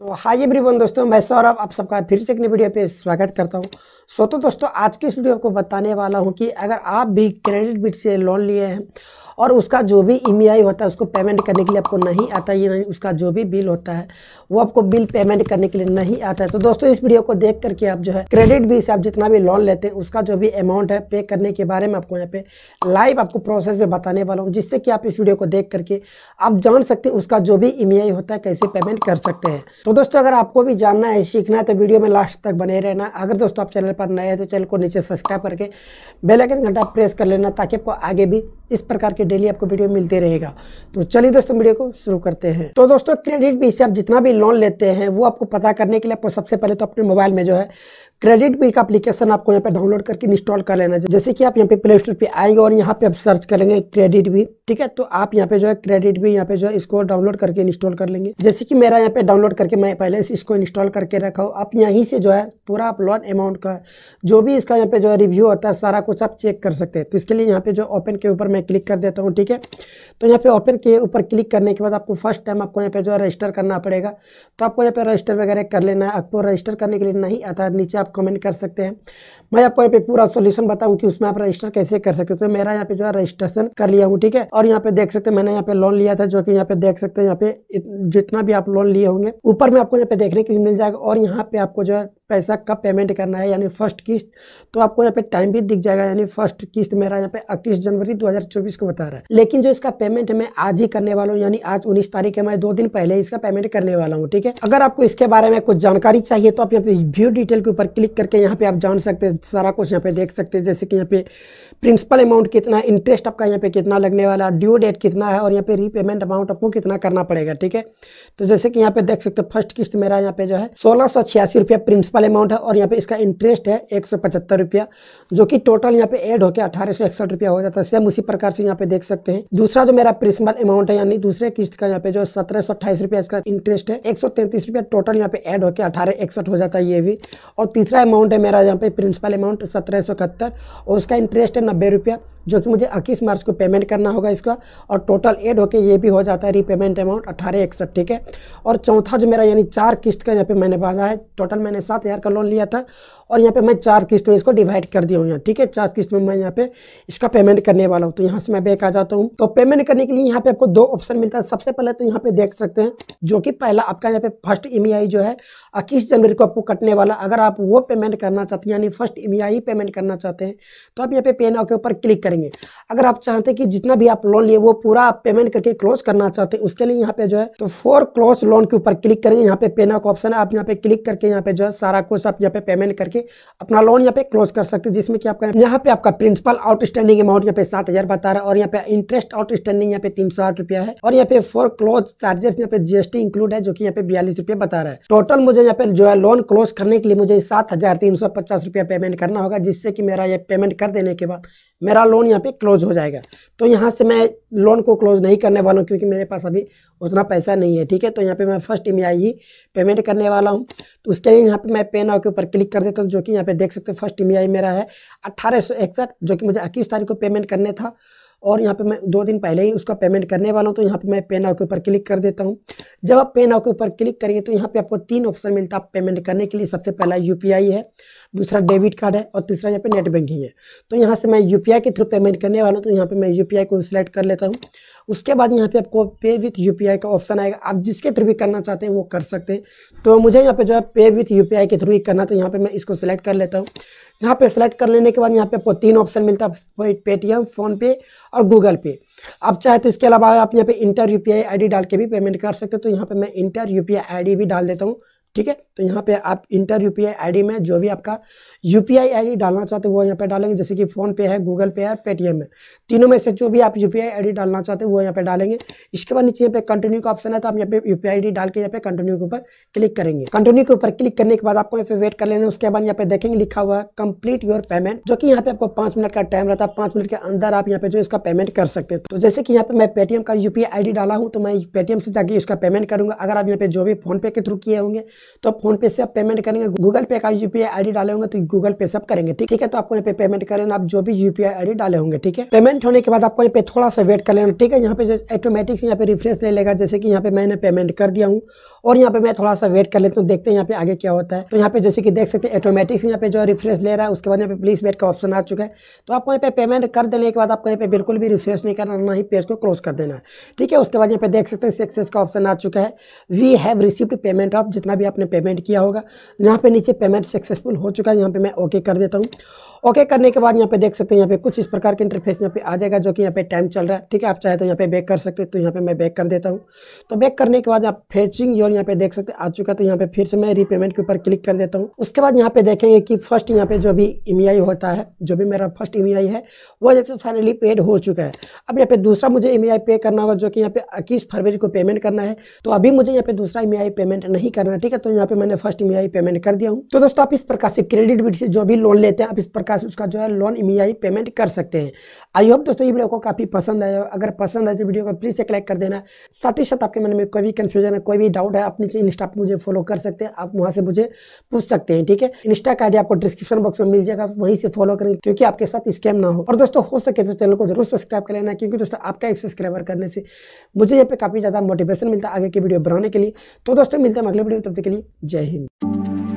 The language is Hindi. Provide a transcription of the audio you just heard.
तो हाय एवरीवन दोस्तों मैं सौरभ आप सबका फिर से एक नई वीडियो पे स्वागत करता हूँ सो तो दोस्तों आज की इस वीडियो आपको बताने वाला हूँ कि अगर आप भी क्रेडिट बिट से लोन लिए हैं और उसका जो भी ई e होता है उसको पेमेंट करने के लिए आपको नहीं आता ये नहीं उसका जो भी बिल होता है वो आपको बिल पेमेंट करने के लिए नहीं आता है तो दोस्तों इस वीडियो को देख करके आप जो है क्रेडिट भी से आप जितना भी लोन लेते हैं उसका जो भी अमाउंट है पे करने के बारे में आपको यहाँ पे लाइव आपको प्रोसेस में बताने वाला हूँ जिससे कि आप इस वीडियो को देख करके आप जान सकते हैं उसका जो भी ई e होता है कैसे पेमेंट कर सकते हैं तो दोस्तों अगर आपको भी जानना है सीखना है तो वीडियो में लास्ट तक बने रहना अगर दोस्तों आप चैनल पर नए हैं तो चैनल को नीचे सब्सक्राइब करके बेलाइकन घंटा प्रेस कर लेना ताकि आपको आगे भी इस प्रकार के डेली आपको वीडियो मिलते रहेगा तो चलिए दोस्तों वीडियो को शुरू करते हैं तो दोस्तों क्रेडिट भी से आप जितना भी लोन लेते हैं वो आपको पता करने के लिए आपको सबसे पहले तो अपने मोबाइल में जो है क्रेडिट बिल का अपलीकेशन आपको यहाँ पे डाउनलोड करके इंस्टॉल कर लेना है जैसे कि आप यहाँ पे प्ले स्टोर पे आएंगे और यहाँ पे आप सर्च करेंगे क्रेडिट बिल ठीक है तो आप यहाँ पे जो है क्रेडिट बिल यहाँ पे जो है इसको डाउनलोड करके इंस्टॉल कर लेंगे जैसे कि मेरा यहाँ पे डाउनलोड करके मैं पहले इसको इंस्टॉल करके रखा हूँ आप यहीं से जो है पूरा आप लोन अमाउंट का जो भी इसका यहाँ पे जो है रिव्यू होता है सारा कुछ आप चेक कर सकते हैं तो इसके लिए यहाँ पे जो ओपन के ऊपर मैं क्लिक कर देता हूँ ठीक है तो यहाँ पे ओपन के ऊपर क्लिक करने के बाद आपको फर्स्ट टाइम आपको यहाँ पे जो है रजिस्टर करना पड़ेगा तो आपको यहाँ पे रजिस्टर वगैरह कर लेना है आपको रजिस्टर करने के लिए नहीं आता नीचे आप कमेंट कर सकते हैं मैं आपको यहाँ पे पूरा सोल्यूशन बताऊँ कि उसमें आप रजिस्टर कैसे कर सकते हो तो मेरा यहाँ पे जो है रजिस्ट्रेशन कर लिया हूँ ठीक है और यहाँ पे देख सकते हैं मैंने यहाँ पे लोन लिया था जो कि यहाँ पे देख सकते हैं यहाँ पे जितना भी आप लोन लिए होंगे ऊपर में आपको यहाँ पे देखने के लिए मिल जाएगा और यहाँ पे आपको जो है पैसा कब पेमेंट करना है यानी फर्स्ट किस्त तो आपको यहाँ पे टाइम भी दिख जाएगा यानी फर्स्ट किस्त मेरा यहाँ पे इक्कीस जनवरी 2024 को बता रहा है लेकिन जो इसका पेमेंट मैं आज ही करने वाला हूँ यानी आज 19 तारीख है मैं दो दिन पहले इसका पेमेंट करने वाला हूँ ठीक है अगर आपको इसके बारे में कुछ जानकारी चाहिए तो आप यहाँ पे व्यू डिटेल के ऊपर क्लिक करके यहाँ पे आप जान सकते हैं सारा कुछ यहाँ पे देख सकते हैं जैसे कि यहाँ पे प्रिंसिपल अमाउंट कितना इंटरेस्ट आपका यहाँ पे कितना लगने वाला ड्यू डेट कितना है और यहाँ पे रीपेमेंट अमाउंट आपको कितना करना पड़ेगा ठीक है तो जैसे कि यहाँ पे देख सकते हैं फर्स्ट किस्त मेरा यहाँ पे जो है सोलह सौ छियासी रुपया प्रिंसिपल अमाउंट है और यहाँ पे इसका इंटरेस्ट है एक सौ पचहत्तर रुपया जो कि टोटल यहाँ पे एड होकर अठारह सौ रुपया हो जाता है सेम उसी प्रकार से यहाँ पे देख सकते हैं दूसरा जो मेरा प्रिंसिपल अमाउंट है यानी दूसरे किस्त का यहाँ पे जो सत्रह सौ रुपया इसका इंटरेस्ट है एक सौ रुपया टोटल यहाँ पे एड होकर अठारह हो जाता है ये भी और तीसरा अमाउंट है मेरा यहाँ पे प्रिंसिपल अमाउंट सत्रह सौ इकहत्तर और उसका इंटरेस्ट है नब्बे रुपया जो कि मुझे इक्कीस मार्च को पेमेंट करना होगा इसका और टोटल एड होकर ये भी हो जाता है रीपेमेंट अमाउंट अठारह इकसठ ठीक है और चौथा जो मेरा यानी चार किस्त का यहाँ पे मैंने बांधा है टोटल मैंने सात हज़ार का लोन लिया था और यहाँ पे मैं चार किस्त में इसको डिवाइड कर दिया हूँ यहाँ ठीक है चार किस्त में मैं यहाँ पे इसका पेमेंट करने वाला हूँ तो यहाँ से मैं बैक आ जाता हूँ तो पेमेंट करने के लिए यहाँ पे आपको दो ऑप्शन मिलता है सबसे पहले तो यहाँ पे देख सकते हैं जो कि पहला आपका यहाँ पे फर्स्ट ई e जो है इक्कीस जनवरी को आपको कटने वाला अगर आप वो पेमेंट करना चाहते हैं यानी फर्स्ट ई पेमेंट करना चाहते हैं तो आप यहाँ पे पेन के ऊपर क्लिक करें करेंगे अगर आप चाहते हैं कि जितना भी आप लोन लिए वो पूरा पेमेंट करके क्लोज करना चाहते हैं उसके लिए यहाँ पे जो है तो फोर क्लोज लोन के ऊपर क्लिक करेंगे यहाँ पे पेना का ऑप्शन है आप यहाँ पे क्लिक करके यहाँ पे जो है सारा कुछ आप यहाँ पे पेमेंट करके अपना लोन यहाँ पे क्लोज कर सकते हैं जिसमें कि आपका यहाँ पे आपका प्रिंसिपल आउटस्टैंडिंग अमाउंट यहाँ पे सात बता रहा है और यहाँ पे इंटरेस्ट आउटस्टैंडिंग यहाँ पे तीन रुपया है और यहाँ पे फोर क्लोज चार्जेस यहाँ पे जीएसटी इंक्लूड है जो की यहाँ पे बयालीस रुपया बता रहा है टोटल मुझे यहाँ पे जो है लोन क्लोज करने के लिए मुझे सात रुपया पेमेंट करना होगा जिससे कि मेरा ये पेमेंट कर देने के बाद मेरा लोन लोन यहाँ पे क्लोज हो जाएगा तो यहाँ से मैं लोन को क्लोज नहीं करने वाला हूँ क्योंकि मेरे पास अभी उतना पैसा नहीं है ठीक है तो यहाँ पे मैं फर्स्ट ई ही पेमेंट करने वाला हूँ तो उसके लिए यहाँ पे मैं पे नाव के ऊपर क्लिक कर देता हूँ जो कि यहाँ पे देख सकते हो फर्स्ट ई e मेरा है अट्ठारह जो कि मुझे इक्कीस तारीख को पेमेंट करने था और यहाँ पे मैं दो दिन पहले ही उसका पेमेंट करने वाला हूँ तो यहाँ पे मैं पे नाव के ऊपर क्लिक कर देता हूँ जब आप पे नाव के ऊपर क्लिक करेंगे तो यहाँ पे आपको तीन ऑप्शन मिलता है पेमेंट करने के लिए सबसे पहला यू है दूसरा डेबिट कार्ड है और तीसरा यहाँ पे नेट बैंकिंग है तो यहाँ से मैं यू के थ्रू पेमेंट करने वाला हूँ तो यहाँ पर मैं यू को सिलेक्ट कर लेता हूँ उसके बाद यहाँ पे आपको पे विथ यू का ऑप्शन आएगा आप जिसके थ्रू भी करना चाहते हैं वो कर सकते हैं तो मुझे यहाँ पे जो है पे विथ यू के थ्रू ही करना तो यहाँ पे मैं इसको सिलेक्ट कर लेता हूँ यहाँ पे सिलेक्ट कर लेने के बाद यहाँ पे आपको तीन ऑप्शन मिलता है पेटीएम फ़ोनपे और गूगल पे आप चाहे तो इसके अलावा आप यहाँ पे इंटर यूपीआई डी डाल के भी पेमेंट कर सकते हो तो यहाँ पे मैं इंटर यूपीआई डी भी डाल देता हूँ ठीक है तो यहाँ पे आप इंटर यू पी में जो भी आपका यू पी डालना चाहते हो वो यहाँ पे डालेंगे जैसे कि फोन पे है गूगल पे है पेटीएम है तीनों में से जो भी आप यूपीआई आईडी डालना चाहते हो वो यहाँ पे डालेंगे इसके बाद नीचे यहाँ पे कंटिन्यू का ऑप्शन है तो आप यहाँ पे यूपीआई आईडी डाल के यहाँ पे कंटिन्यू के ऊपर क्लिक करेंगे कंटिन्यू के ऊपर क्लिक करने के बाद आपको यहाँ पे वेट कर लेना उसके बाद यहाँ पे देखेंगे लिखा हुआ है कंप्लीट योर पेमेंट जो कि यहाँ पे आपको पांच मिनट का टाइम रहता है पांच मिनट के अंदर आप यहाँ पे जो इसका पेमेंट कर सकते हैं तो जैसे कि यहाँ पे मैं पेटीएम का यूपीआई पी डाला हूँ तो मैं पेटीएम से जाके इसका पेमेंट करूंगा अगर आप यहाँ पे जो भी फोन पे के थ्रू किए होंगे तो आप फोन पे से आप पेमेंट करेंगे गूगल पे का यू आई आई डाले होंगे तो गूगल पे से आप करेंगे ठीक है तो आपको यहाँ पे पेमेंट करें आप जो भी यूपीआई आईडी डाले होंगे ठीक है पेमेंट होने के बाद आपको यहाँ पे थोड़ा सा वेट कर लेना ठीक है यहाँ पे ऑटोमेटिक यहाँ पे रिफ्रेंस ले लेगा जैसे कि यहाँ पे मैंने पेमेंट कर दिया हूँ और यहाँ पे मैं थोड़ा सा वेट कर लेता हूँ देखते हैं यहाँ पे आगे क्या होता है तो यहाँ पे जैसे कि देख सकते हैं ऑटोमेटिक्स यहाँ पे जो रिफ्रेंस ले रहा है उसके बाद यहाँ पे प्लीज वेट का ऑप्शन आ चुका है तो आपको यहाँ पे पेमेंट कर देने के बाद आपको यहाँ पे बिल्कुल भी रिफ्रेश नहीं करना ना ही पेज को क्लोज कर देना है ठीक है उसके बाद यहाँ पे देख सकते हैं सक्सेस का ऑप्शन आ चुका है we have receipt payment of जितना भी आप आपने पेमेंट किया होगा यहाँ पे नीचे पेमेंट सक्सेसफुल हो चुका है यहाँ पे मैं ओके कर देता हूँ ओके करने के बाद यहाँ पे देख सकते हैं यहाँ पे कुछ इस प्रकार के इंटरफेस यहाँ पे आ जाएगा जो कि यहाँ पे टाइम चल रहा है ठीक है आप चाहे तो यहाँ पे बैक कर सकते हैं तो यहाँ पे मैं बैक कर देता हूँ तो बैक करने के बाद आप फेचिंग योर यहाँ पे देख सकते हैं आ चुका है तो यहाँ पे फिर से मैं रीपेमेंट के ऊपर क्लिक कर देता हूँ उसके बाद यहाँ पे देखेंगे कि फर्स्ट यहाँ पे जो भी ई होता है जो भी मेरा फर्स्ट ई है वो जैसे फाइनली पेड हो चुका है अब यहाँ पे दूसरा मुझे ई पे करना होगा जो कि यहाँ पे इक्कीस फरवरी को पेमेंट करना है तो अभी मुझे यहाँ पे दूसरा ई पेमेंट नहीं करना ठीक है तो यहाँ पे मैंने फर्स्ट ई पेमेंट कर दिया हूँ तो दोस्तों आप इस प्रकार से क्रेडिट बिट से जो भी लोन लेते हैं आप इस प्रकार से उसका जो है लोन ई पेमेंट कर सकते हैं आई होप दोस्तों ये वीडियो को काफी पसंद आया अगर पसंद आए तो वीडियो को प्लीज एक लाइक कर देना साथ ही साथ आपके मन में कोई भी कंफ्यूजन है कोई भी डाउट है आप नीचे इंस्टा पर मुझे फॉलो कर सकते हैं आप वहाँ से मुझे पूछ सकते हैं ठीक है इंस्टा का आईडी आपको डिस्क्रिप्शन बॉक्स में मिल जाएगा वहीं से फॉलो करेंगे क्योंकि आपके साथ स्कैम ना हो और दोस्तों हो सके तो चैनल को जरूर सब्सक्राइब कर लेना क्योंकि दोस्तों आपका एक सब्सक्राइबर करने से मुझे यहाँ पे काफी ज्यादा मोटिवेशन मिलता है आगे की वीडियो बनाने के लिए तो दोस्तों मिलते हैं अगले वीडियो तब तक के लिए जय हिंद